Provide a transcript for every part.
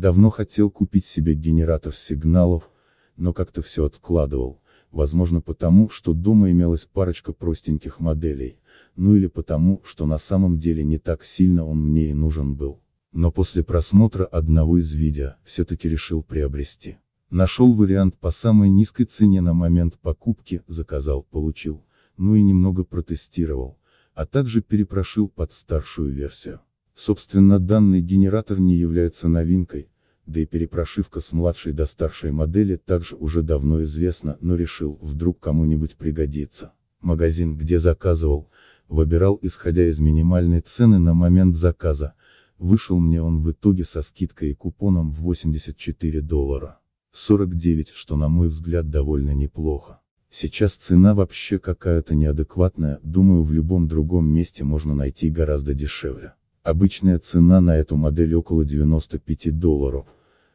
давно хотел купить себе генератор сигналов, но как-то все откладывал, возможно потому, что дома имелась парочка простеньких моделей, ну или потому, что на самом деле не так сильно он мне и нужен был. Но после просмотра одного из видео, все-таки решил приобрести. Нашел вариант по самой низкой цене на момент покупки, заказал, получил, ну и немного протестировал, а также перепрошил под старшую версию. Собственно данный генератор не является новинкой, да и перепрошивка с младшей до старшей модели также уже давно известна, но решил, вдруг кому-нибудь пригодится. Магазин, где заказывал, выбирал исходя из минимальной цены на момент заказа, вышел мне он в итоге со скидкой и купоном в 84 доллара. 49, что на мой взгляд довольно неплохо. Сейчас цена вообще какая-то неадекватная, думаю в любом другом месте можно найти гораздо дешевле. Обычная цена на эту модель около 95 долларов,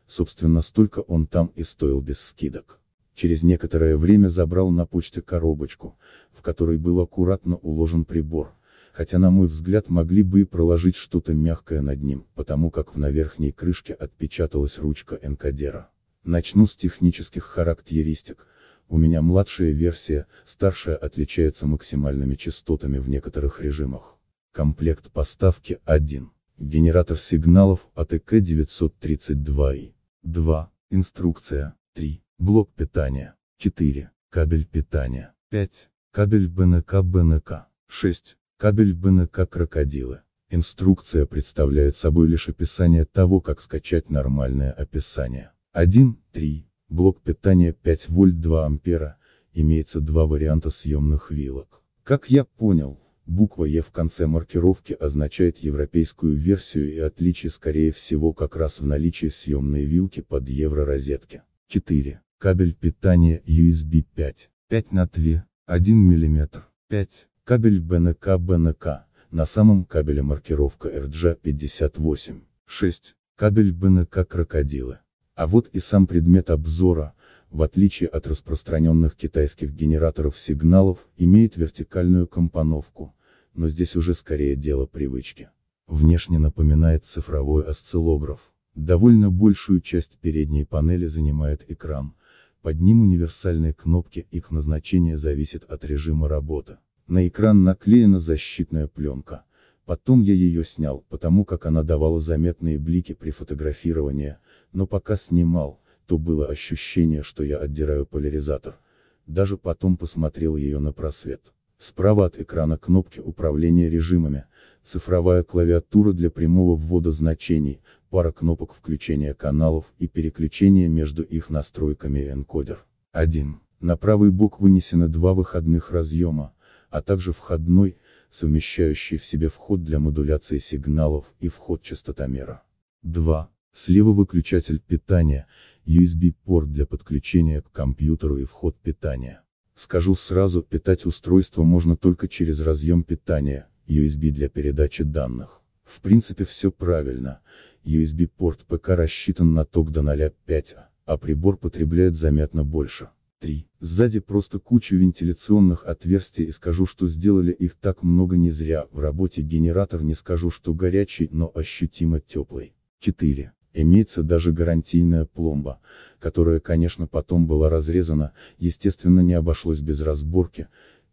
собственно столько он там и стоил без скидок. Через некоторое время забрал на почте коробочку, в которой был аккуратно уложен прибор, хотя на мой взгляд могли бы и проложить что-то мягкое над ним, потому как в наверхней крышке отпечаталась ручка энкодера. Начну с технических характеристик. У меня младшая версия, старшая отличается максимальными частотами в некоторых режимах. Комплект поставки 1. Генератор сигналов АТК 932И. 2. Инструкция. 3. Блок питания. 4. Кабель питания. 5. Кабель БНК БНК. 6. Кабель БНК крокодилы. Инструкция представляет собой лишь описание того, как скачать нормальное описание. 1. 3. Блок питания 5 вольт 2 ампера. Имеется два варианта съемных вилок. Как я понял, Буква «Е» в конце маркировки означает европейскую версию и отличие скорее всего как раз в наличии съемной вилки под евророзетки. 4. Кабель питания USB 5. 5 на 2. 1 мм. 5. Кабель БНК БНК. На самом кабеле маркировка RJ58. 6. Кабель БНК крокодилы. А вот и сам предмет обзора, в отличие от распространенных китайских генераторов сигналов, имеет вертикальную компоновку, но здесь уже скорее дело привычки. Внешне напоминает цифровой осциллограф. Довольно большую часть передней панели занимает экран, под ним универсальные кнопки, их назначение зависит от режима работы. На экран наклеена защитная пленка. Потом я ее снял, потому как она давала заметные блики при фотографировании, но пока снимал, то было ощущение, что я отдираю поляризатор. Даже потом посмотрел ее на просвет. Справа от экрана кнопки управления режимами, цифровая клавиатура для прямого ввода значений, пара кнопок включения каналов и переключения между их настройками и энкодер. 1. На правый бок вынесены два выходных разъема, а также входной, совмещающий в себе вход для модуляции сигналов и вход частотомера. 2. Слева выключатель питания, USB-порт для подключения к компьютеру и вход питания. Скажу сразу, питать устройство можно только через разъем питания, USB для передачи данных. В принципе все правильно, USB-порт ПК рассчитан на ток до 0,5, а прибор потребляет заметно больше. 3. Сзади просто кучу вентиляционных отверстий и скажу, что сделали их так много не зря, в работе генератор не скажу, что горячий, но ощутимо теплый. 4 имеется даже гарантийная пломба, которая, конечно, потом была разрезана, естественно не обошлось без разборки,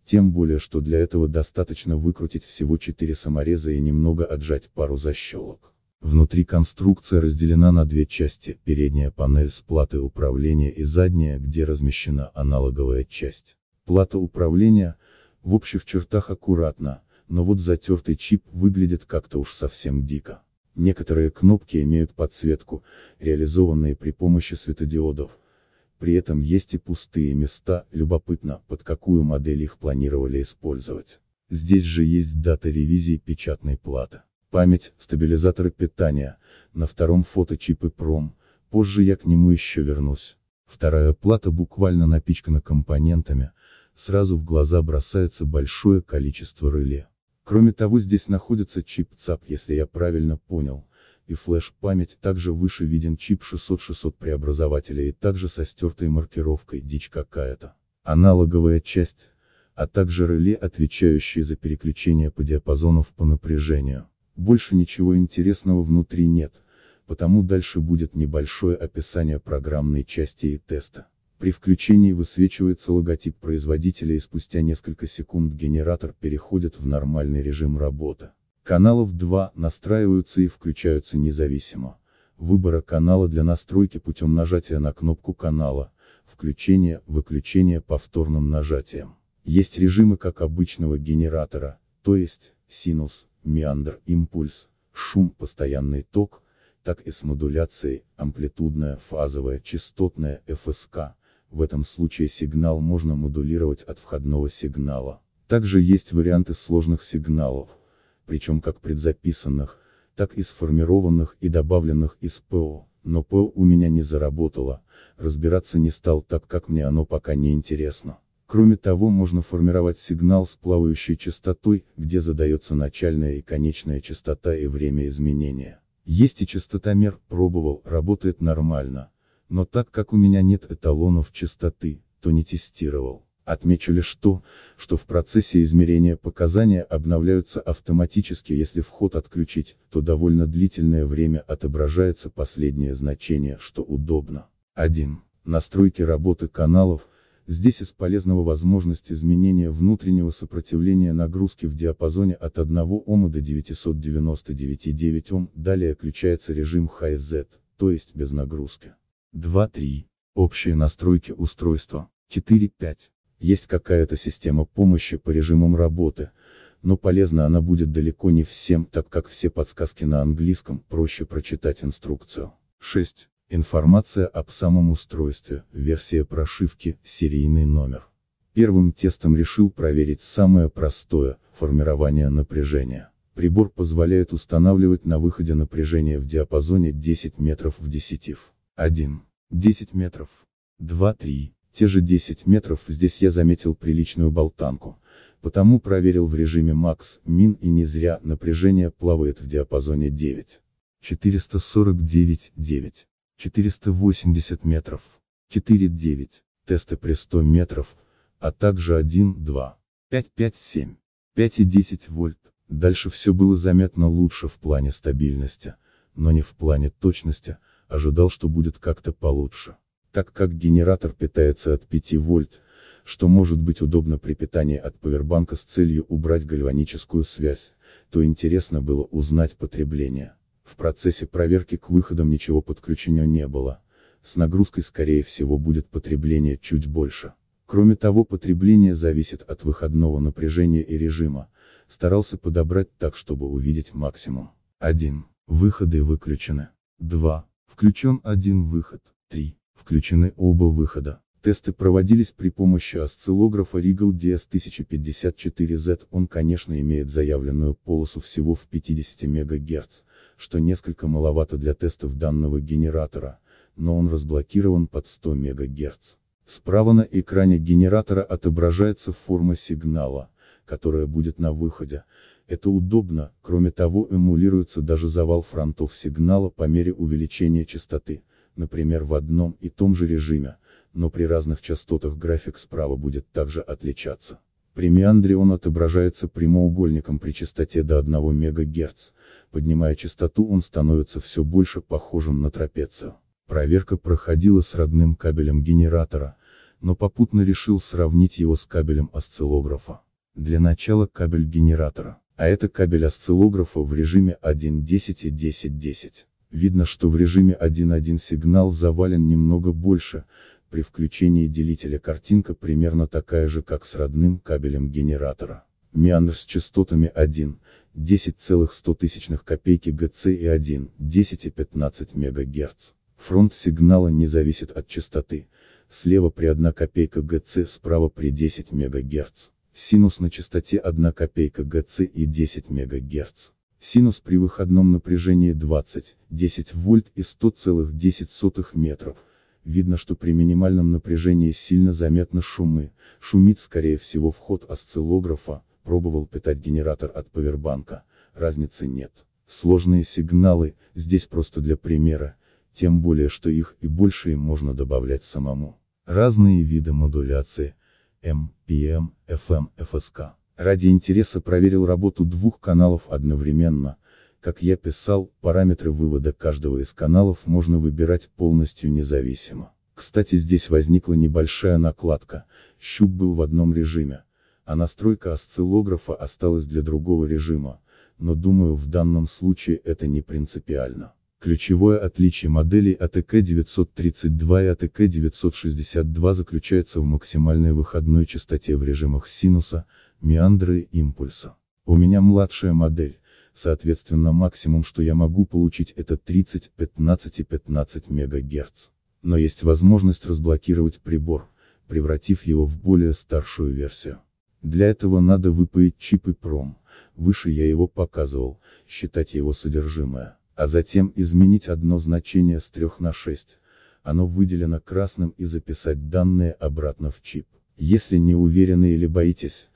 тем более, что для этого достаточно выкрутить всего 4 самореза и немного отжать пару защелок. Внутри конструкция разделена на две части, передняя панель с платой управления и задняя, где размещена аналоговая часть. Плата управления, в общих чертах аккуратно, но вот затертый чип выглядит как-то уж совсем дико. Некоторые кнопки имеют подсветку, реализованные при помощи светодиодов. При этом есть и пустые места, любопытно, под какую модель их планировали использовать. Здесь же есть дата ревизии печатной платы. Память, стабилизаторы питания, на втором фото чипы пром, позже я к нему еще вернусь. Вторая плата буквально напичкана компонентами, сразу в глаза бросается большое количество реле. Кроме того здесь находится чип ЦАП, если я правильно понял, и флеш-память, также выше виден чип 600-600 преобразователя и также со стертой маркировкой дичь какая-то. Аналоговая часть, а также реле, отвечающие за переключение по диапазонов по напряжению. Больше ничего интересного внутри нет, потому дальше будет небольшое описание программной части и теста. При включении высвечивается логотип производителя и спустя несколько секунд генератор переходит в нормальный режим работы. Каналов 2 настраиваются и включаются независимо. Выбора канала для настройки путем нажатия на кнопку канала, включение, выключение повторным нажатием. Есть режимы как обычного генератора, то есть, синус, миандр, импульс, шум, постоянный ток, так и с модуляцией, амплитудная, фазовая, частотная, ФСК, в этом случае сигнал можно модулировать от входного сигнала. Также есть варианты сложных сигналов, причем как предзаписанных, так и сформированных и добавленных из ПО, но ПО у меня не заработало, разбираться не стал так как мне оно пока не интересно. Кроме того можно формировать сигнал с плавающей частотой, где задается начальная и конечная частота и время изменения. Есть и частотомер, пробовал, работает нормально но так как у меня нет эталонов частоты, то не тестировал. Отмечу лишь то, что в процессе измерения показания обновляются автоматически если вход отключить, то довольно длительное время отображается последнее значение, что удобно. 1. Настройки работы каналов, здесь из полезного возможность изменения внутреннего сопротивления нагрузки в диапазоне от 1 Ом до 999,9 Ом, далее включается режим HZ, то есть без нагрузки. 2.3. Общие настройки устройства. 4.5. Есть какая-то система помощи по режимам работы, но полезна она будет далеко не всем, так как все подсказки на английском, проще прочитать инструкцию. 6. Информация об самом устройстве, версия прошивки, серийный номер. Первым тестом решил проверить самое простое, формирование напряжения. Прибор позволяет устанавливать на выходе напряжение в диапазоне 10 метров в десятив. 1. 10 метров. 2. 3. Те же 10 метров здесь я заметил приличную болтанку, потому проверил в режиме макс, мин и не зря напряжение плавает в диапазоне 9. 449, 9. 480 метров. 4-9. Тесты при 100 метров, а также 1, 2. 5, 5, 7. 5 и 10 вольт. Дальше все было заметно лучше в плане стабильности, но не в плане точности, ожидал, что будет как-то получше. Так как генератор питается от 5 вольт, что может быть удобно при питании от повербанка с целью убрать гальваническую связь, то интересно было узнать потребление. В процессе проверки к выходам ничего подключения не было, с нагрузкой скорее всего будет потребление чуть больше. Кроме того потребление зависит от выходного напряжения и режима, старался подобрать так, чтобы увидеть максимум. 1. Выходы выключены. 2. Включен один выход, три. Включены оба выхода. Тесты проводились при помощи осциллографа Regal DS1054Z, он конечно имеет заявленную полосу всего в 50 МГц, что несколько маловато для тестов данного генератора, но он разблокирован под 100 МГц. Справа на экране генератора отображается форма сигнала, которая будет на выходе, это удобно, кроме того эмулируется даже завал фронтов сигнала по мере увеличения частоты, например в одном и том же режиме, но при разных частотах график справа будет также отличаться. При меандре он отображается прямоугольником при частоте до 1 МГц, поднимая частоту он становится все больше похожим на трапецию. Проверка проходила с родным кабелем генератора, но попутно решил сравнить его с кабелем осциллографа. Для начала кабель генератора. А это кабель осциллографа в режиме 1.10 и 10.10. Видно, что в режиме 1.1 сигнал завален немного больше, при включении делителя картинка примерно такая же, как с родным кабелем генератора. Миандр с частотами 1, 10,100 копейки ГЦ и 1, 10 и 15 МГц. Фронт сигнала не зависит от частоты, слева при 1 копейка ГЦ, справа при 10 МГц. Синус на частоте 1 копейка ГЦ и 10 МГц. Синус при выходном напряжении 20, 10 вольт и 100,10 метров. Видно, что при минимальном напряжении сильно заметны шумы, шумит скорее всего вход осциллографа, пробовал питать генератор от повербанка, разницы нет. Сложные сигналы, здесь просто для примера, тем более что их и больше им можно добавлять самому. Разные виды модуляции, М, ПМ, ФМ, ФСК. Ради интереса проверил работу двух каналов одновременно, как я писал, параметры вывода каждого из каналов можно выбирать полностью независимо. Кстати здесь возникла небольшая накладка, щуп был в одном режиме, а настройка осциллографа осталась для другого режима, но думаю в данном случае это не принципиально. Ключевое отличие моделей АТК-932 и АТК-962 заключается в максимальной выходной частоте в режимах синуса, меандра и импульса. У меня младшая модель, соответственно максимум, что я могу получить это 30, 15 и 15 МГц. Но есть возможность разблокировать прибор, превратив его в более старшую версию. Для этого надо выпаять чип и пром, выше я его показывал, считать его содержимое а затем изменить одно значение с 3 на 6, оно выделено красным и записать данные обратно в чип. Если не уверены или боитесь,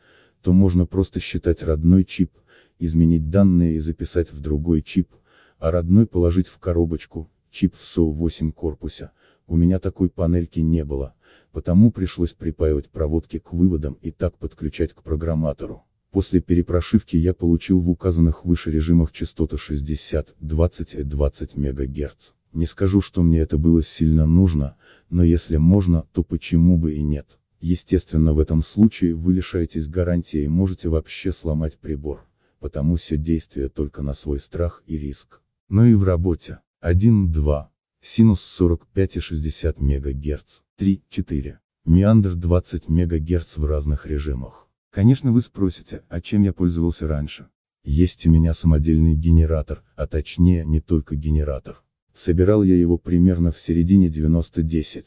то можно просто считать родной чип, изменить данные и записать в другой чип, а родной положить в коробочку, чип в SO8 корпуса. у меня такой панельки не было, потому пришлось припаивать проводки к выводам и так подключать к программатору. После перепрошивки я получил в указанных выше режимах частоты 60, 20 и 20 МГц. Не скажу, что мне это было сильно нужно, но если можно, то почему бы и нет. Естественно в этом случае вы лишаетесь гарантии и можете вообще сломать прибор, потому все действие только на свой страх и риск. Ну и в работе. 1, 2, синус 45 и 60 МГц, 3, 4, меандр 20 МГц в разных режимах. Конечно вы спросите, а чем я пользовался раньше? Есть у меня самодельный генератор, а точнее не только генератор. Собирал я его примерно в середине 90-10,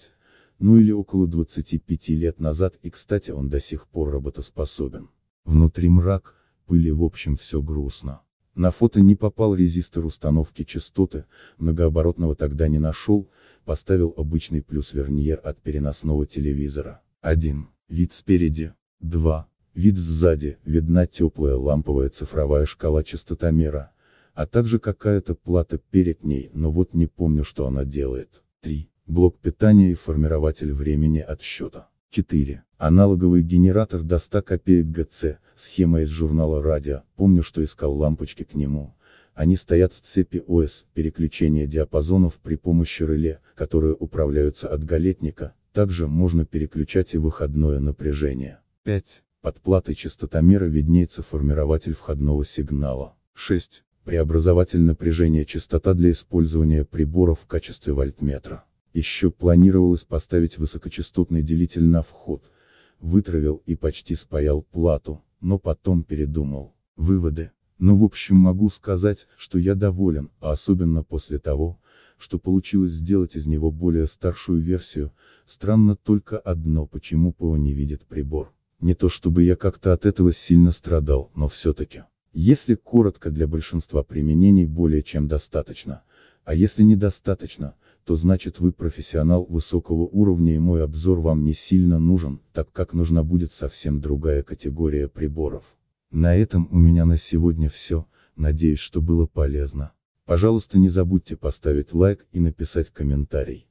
ну или около 25 лет назад и кстати он до сих пор работоспособен. Внутри мрак, пыли в общем все грустно. На фото не попал резистор установки частоты, многооборотного тогда не нашел, поставил обычный плюс верниер от переносного телевизора. 1. Вид спереди. 2. Вид сзади, видна теплая ламповая цифровая шкала частотомера, а также какая-то плата перед ней, но вот не помню, что она делает. 3. Блок питания и формирователь времени отсчета. 4. Аналоговый генератор до 100 копеек ГЦ, схема из журнала «Радио», помню, что искал лампочки к нему. Они стоят в цепи ОС, переключение диапазонов при помощи реле, которые управляются от галетника, также можно переключать и выходное напряжение. 5. Под платой частотомера виднеется формирователь входного сигнала. 6. Преобразователь напряжения частота для использования прибора в качестве вольтметра. Еще планировалось поставить высокочастотный делитель на вход, вытравил и почти спаял плату, но потом передумал. Выводы. Ну в общем могу сказать, что я доволен, а особенно после того, что получилось сделать из него более старшую версию, странно только одно почему ПО не видит прибор. Не то чтобы я как-то от этого сильно страдал, но все-таки. Если коротко для большинства применений более чем достаточно, а если недостаточно, то значит вы профессионал высокого уровня и мой обзор вам не сильно нужен, так как нужна будет совсем другая категория приборов. На этом у меня на сегодня все, надеюсь, что было полезно. Пожалуйста не забудьте поставить лайк и написать комментарий.